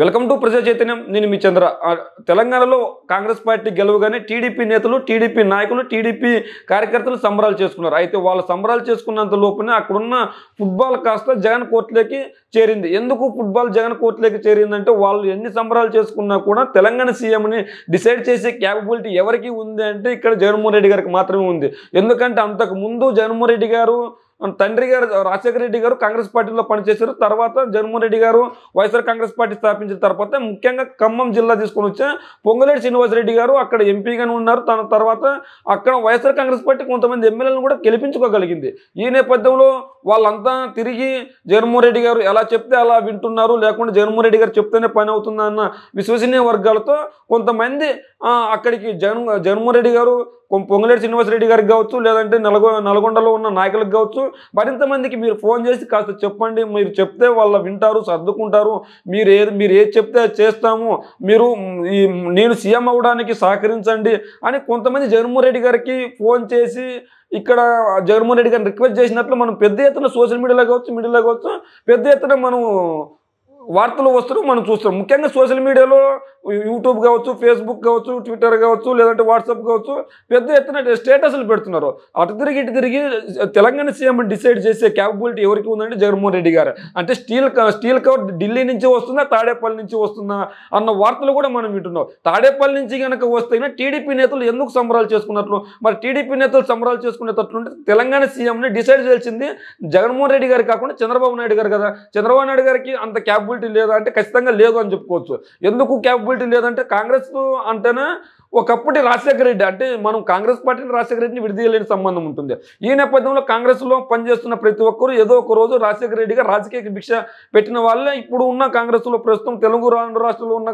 welcome to ప్రజా చైతన్యం నేను మీ చంద్ర తెలంగాణలో కాంగ్రెస్ పార్టీ గెలవగానే టీడీపీ నేతలు టీడీపీ నాయకులు టీడీపీ కార్యకర్తలు సంబరాలు చేసుకున్నారు అయితే వాళ్ళు సంబరాలు చేసుకున్నంత లోపునే అక్కడున్న ఫుట్బాల్ కాస్త జగన్ కోర్టులోకి చేరింది ఎందుకు ఫుట్బాల్ జగన్ కోర్టులోకి చేరిందంటే వాళ్ళు ఎన్ని సంబరాలు చేసుకున్నా కూడా తెలంగాణ సీఎంని డిసైడ్ చేసే క్యాపబిలిటీ ఎవరికి ఉంది అంటే ఇక్కడ జగన్మోహన్ రెడ్డి గారికి మాత్రమే ఉంది ఎందుకంటే అంతకు ముందు జగన్మోహన్ రెడ్డి గారు తండ్రి గారు రాజశేఖర రెడ్డి గారు కాంగ్రెస్ పార్టీలో పనిచేశారు తర్వాత జగన్మోహన్ రెడ్డి గారు వైఎస్ఆర్ కాంగ్రెస్ పార్టీ స్థాపించిన తర్వాత ముఖ్యంగా ఖమ్మం జిల్లా తీసుకొని వచ్చే పొంగులేటి శ్రీనివాసరెడ్డి గారు అక్కడ ఎంపీగానే ఉన్నారు తన తర్వాత అక్కడ వైఎస్ఆర్ కాంగ్రెస్ పార్టీ కొంతమంది ఎమ్మెల్యేలను కూడా గెలిపించుకోగలిగింది ఈ నేపథ్యంలో వాళ్ళంతా తిరిగి జగన్మోహన్ రెడ్డి గారు ఎలా చెప్తే అలా వింటున్నారు లేకుంటే జగన్మోహన్ రెడ్డి గారు చెప్తేనే పని అవుతుందన్న విశ్వసనీయ వర్గాలతో కొంతమంది అక్కడికి జగన్ జగన్మోహన్ రెడ్డి గారు పొంగులేటి శ్రీనివాసరెడ్డి గారికి కావచ్చు లేదంటే నల్గొ నల్గొండలో ఉన్న నాయకులకు కావచ్చు మరింత మందికి మీరు ఫోన్ చేసి కాస్త చెప్పండి మీరు చెప్తే వాళ్ళు వింటారు సర్దుకుంటారు మీరు ఏది మీరు ఏది చెప్తే అది చేస్తాము మీరు ఈ నేను సీఎం అవ్వడానికి సహకరించండి అని కొంతమంది జగన్మోహన్ రెడ్డి గారికి ఫోన్ చేసి ఇక్కడ జగన్మోహన్ రెడ్డి గారిని రిక్వెస్ట్ చేసినట్లు మనం పెద్ద ఎత్తున సోషల్ మీడియాలో కావచ్చు మీడియాలో కావచ్చు పెద్ద ఎత్తున మనం వార్తలు వస్తున్నాం మనం చూస్తున్నాం ముఖ్యంగా సోషల్ మీడియాలో యూట్యూబ్ కావచ్చు ఫేస్బుక్ కావచ్చు ట్విట్టర్ కావచ్చు లేదంటే వాట్సాప్ కావచ్చు పెద్ద ఎత్తున స్టేటస్లు పెడుతున్నారు అటు తిరిగి ఇటు తిరిగి తెలంగాణ సీఎం డిసైడ్ చేసే క్యాపబిలిటీ ఎవరికి ఉందంటే జగన్మోహన్ రెడ్డి గారు అంటే స్టీల్ స్టీల్ కవర్ ఢిల్లీ నుంచి వస్తుందా తాడేపల్లి నుంచి వస్తుందా అన్న వార్తలు కూడా మనం వింటున్నాం తాడేపల్లి నుంచి కనుక వస్తేనే టీడీపీ నేతలు ఎందుకు సంబరాలు చేసుకున్నట్లు మరి టీడీపీ నేతలు సంబరాలు చేసుకునేటట్లుంటే తెలంగాణ సీఎంని డిసైడ్ చేయాల్సింది జగన్మోహన్ రెడ్డి గారు కాకుండా చంద్రబాబు నాయుడు గారు కదా చంద్రబాబు నాయుడు గారికి అంత క్యాపబిలిటీ క్యాపబిలిటీ లేదా అంటే ఖచ్చితంగా లేదు అని చెప్పుకోవచ్చు ఎందుకు క్యాపబిలిటీ లేదంటే కాంగ్రెస్ అంటేనే ఒకప్పటి రాజశేఖర రెడ్డి అంటే మనం కాంగ్రెస్ పార్టీని రాజశేఖర రెడ్డిని విడదీయలేని సంబంధం ఉంటుంది ఈ నేపథ్యంలో కాంగ్రెస్లో పనిచేస్తున్న ప్రతి ఒక్కరూ ఏదో ఒక రోజు రాజశేఖర రెడ్డిగా రాజకీయ భిక్ష పెట్టిన వాళ్ళే ఇప్పుడు ఉన్న కాంగ్రెస్లో ప్రస్తుతం తెలుగు రాష్ట్రంలో ఉన్న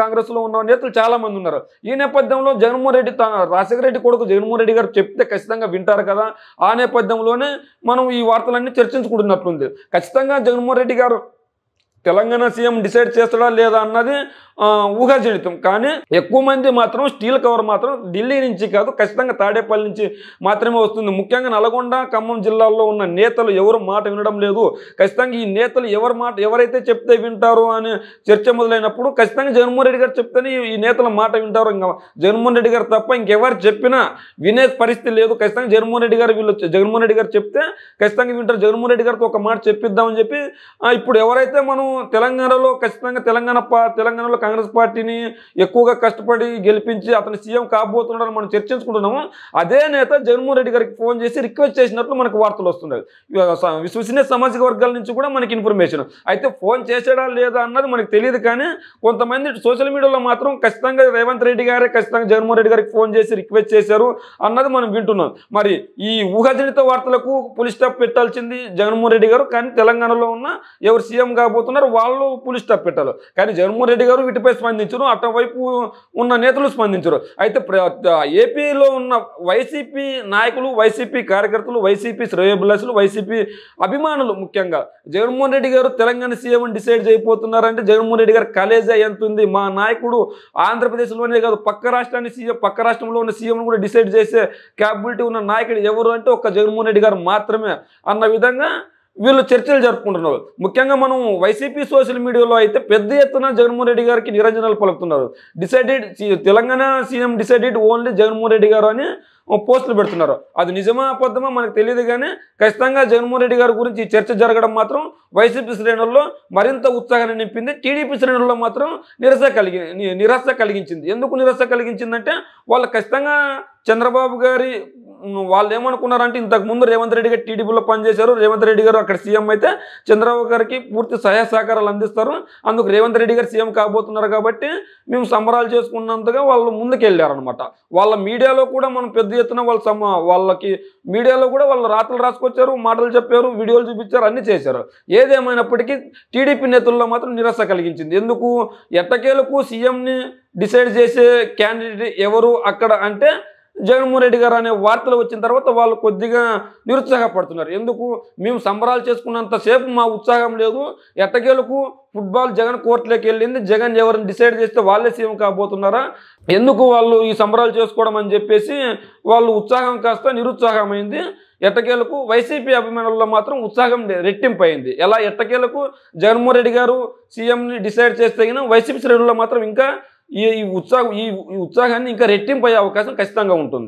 కాంగ్రెస్లో ఉన్న నేతలు చాలామంది ఉన్నారు ఈ నేపథ్యంలో జగన్మోహన్ రెడ్డి తన రాజశేఖర రెడ్డి కొడుకు జగన్మోహన్ రెడ్డి గారు చెప్తే ఖచ్చితంగా వింటారు కదా ఆ నేపథ్యంలోనే మనం ఈ వార్తలన్నీ చర్చించుకుంటున్నట్లుంది ఖచ్చితంగా జగన్మోహన్ రెడ్డి గారు తెలంగాణ సీఎం డిసైడ్ చేస్తాడా లేదా అన్నది ఊహాజనితం కానీ ఎక్కువ మంది మాత్రం స్టీల్ కవర్ మాత్రం ఢిల్లీ నుంచి కాదు ఖచ్చితంగా తాడేపల్లి నుంచి మాత్రమే వస్తుంది ముఖ్యంగా నల్గొండ ఖమ్మం జిల్లాల్లో ఉన్న నేతలు ఎవరు మాట వినడం లేదు ఖచ్చితంగా ఈ నేతలు ఎవరి మాట ఎవరైతే చెప్తే వింటారు అని చర్చ మొదలైనప్పుడు ఖచ్చితంగా జగన్మోహన్ రెడ్డి గారు చెప్తేనే ఈ నేతల మాట వింటారు ఇంకా జగన్మోహన్ రెడ్డి గారు తప్ప ఇంకెవరు చెప్పినా వినే పరిస్థితి లేదు ఖచ్చితంగా జగన్మోహన్ రెడ్డి గారు వీళ్ళు జగన్మోహన్ రెడ్డి గారు చెప్తే ఖచ్చితంగా వింటారు జగన్మోహన్ రెడ్డి గారితో ఒక మాట చెప్పిద్దామని చెప్పి ఇప్పుడు ఎవరైతే మనం తెలంగాణలో ఖచ్చితంగా తెలంగాణ తెలంగాణలో కాంగ్రెస్ పార్టీని ఎక్కువగా కష్టపడి గెలిపించి అతను సీఎం కాబోతున్నాడని మనం చర్చించుకుంటున్నాము అదే నేత జగన్మోహన్ రెడ్డి గారికి ఫోన్ చేసి రిక్వెస్ట్ చేసినట్లు మనకు వార్తలు వస్తున్నాయి విశ్వసనీయ సామాజిక వర్గాల నుంచి కూడా మనకి ఇన్ఫర్మేషన్ అయితే ఫోన్ చేసాడా లేదా అన్నది మనకు తెలియదు కానీ కొంతమంది సోషల్ మీడియాలో మాత్రం ఖచ్చితంగా రేవంత్ రెడ్డి గారే ఖచ్చితంగా జగన్మోహన్ రెడ్డి గారికి ఫోన్ చేసి రిక్వెస్ట్ చేశారు అన్నది మనం వింటున్నాం మరి ఈ ఊహాజనిత వార్తలకు పులి స్టాప్ పెట్టాల్సింది జగన్మోహన్ రెడ్డి గారు కానీ తెలంగాణలో ఉన్న ఎవరు సీఎం కాబోతున్నారు ఉన్నారు వాళ్ళు పులి స్టాప్ పెట్టారు కానీ జగన్మోహన్ రెడ్డి గారు వీటిపై స్పందించరు అటువైపు ఉన్న నేతలు స్పందించరు అయితే ఏపీలో ఉన్న వైసీపీ నాయకులు వైసీపీ కార్యకర్తలు వైసీపీ శ్రేయోభిలాషులు వైసీపీ అభిమానులు ముఖ్యంగా జగన్మోహన్ రెడ్డి గారు తెలంగాణ సీఎం డిసైడ్ చేయబోతున్నారంటే జగన్మోహన్ రెడ్డి గారు కలేజా ఎంత ఉంది మా నాయకుడు ఆంధ్రప్రదేశ్లోనే కాదు పక్క రాష్ట్రాన్ని సీఎం పక్క రాష్ట్రంలో ఉన్న సీఎం కూడా డిసైడ్ చేసే క్యాపబిలిటీ ఉన్న నాయకుడు ఎవరు అంటే ఒక్క జగన్మోహన్ రెడ్డి గారు మాత్రమే అన్న విధంగా వీళ్ళు చర్చలు జరుపుకుంటున్నారు ముఖ్యంగా మనం వైసీపీ సోషల్ మీడియాలో అయితే పెద్ద ఎత్తున జగన్మోహన్ రెడ్డి గారికి నిరంజనాలు పలుకుతున్నారు decided Telangana CM decided only Jaganmohan Reddy గారు అని పోస్టులు పెడుతున్నారు అది నిజమా అబద్ధమా మనకు తెలియదు కానీ ఖచ్చితంగా జగన్మోహన్ రెడ్డి గారి గురించి చర్చ జరగడం మాత్రం వైసీపీ శ్రేణుల్లో మరింత ఉత్సాహాన్ని నింపింది టీడీపీ శ్రేణుల్లో మాత్రం నిరస కలిగి నిరాశ కలిగించింది ఎందుకు నిరాశ కలిగించిందంటే వాళ్ళు ఖచ్చితంగా చంద్రబాబు గారి వాళ్ళు ఏమనుకున్నారంటే ఇంతకు ముందు రేవంత్ రెడ్డి గారు టీడీపీలో పనిచేశారు రేవంత్ రెడ్డి గారు అక్కడ సీఎం అయితే చంద్రబాబు గారికి పూర్తి సహాయ సహకారాలు అందిస్తారు అందుకు రేవంత్ రెడ్డి గారు సీఎం కాబోతున్నారు కాబట్టి మేము సంబరాలు చేసుకున్నంతగా వాళ్ళు ముందుకెళ్ళారనమాట వాళ్ళ మీడియాలో కూడా మనం పెద్ద ఎత్తున వాళ్ళ సమ వాళ్ళకి మీడియాలో కూడా వాళ్ళు రాతలు రాసుకొచ్చారు మాటలు చెప్పారు వీడియోలు చూపించారు అన్నీ చేశారు ఏదేమైనప్పటికీ టీడీపీ నేతల్లో మాత్రం నిరాశ కలిగించింది ఎందుకు ఎట్టకేలకు సీఎంని డిసైడ్ చేసే క్యాండిడేట్ ఎవరు అక్కడ అంటే జగన్మోహన్ రెడ్డి గారు అనే వార్తలు వచ్చిన తర్వాత వాళ్ళు కొద్దిగా నిరుత్సాహపడుతున్నారు ఎందుకు మేము సంబరాలు చేసుకున్నంతసేపు మా ఉత్సాహం లేదు ఎట్టకేలకు ఫుట్బాల్ జగన్ కోర్టులోకి వెళ్ళింది జగన్ ఎవరిని డిసైడ్ చేస్తే వాళ్ళే సీఎం కాబోతున్నారా ఎందుకు వాళ్ళు ఈ సంబరాలు చేసుకోవడం అని చెప్పేసి వాళ్ళు ఉత్సాహం కాస్త నిరుత్సాహమైంది ఎట్టకేలకు వైసీపీ అభిమానుల్లో మాత్రం ఉత్సాహం అయింది ఎలా ఎట్టకేలకు జగన్మోహన్ రెడ్డి గారు సీఎంని డిసైడ్ చేస్తే వైసీపీ శ్రేణుల్లో మాత్రం ఇంకా ఈ ఉత్సాహం ఈ ఉత్సాహాన్ని ఇంకా రెట్టింపయ్యే అవకాశం ఖచ్చితంగా ఉంటుంది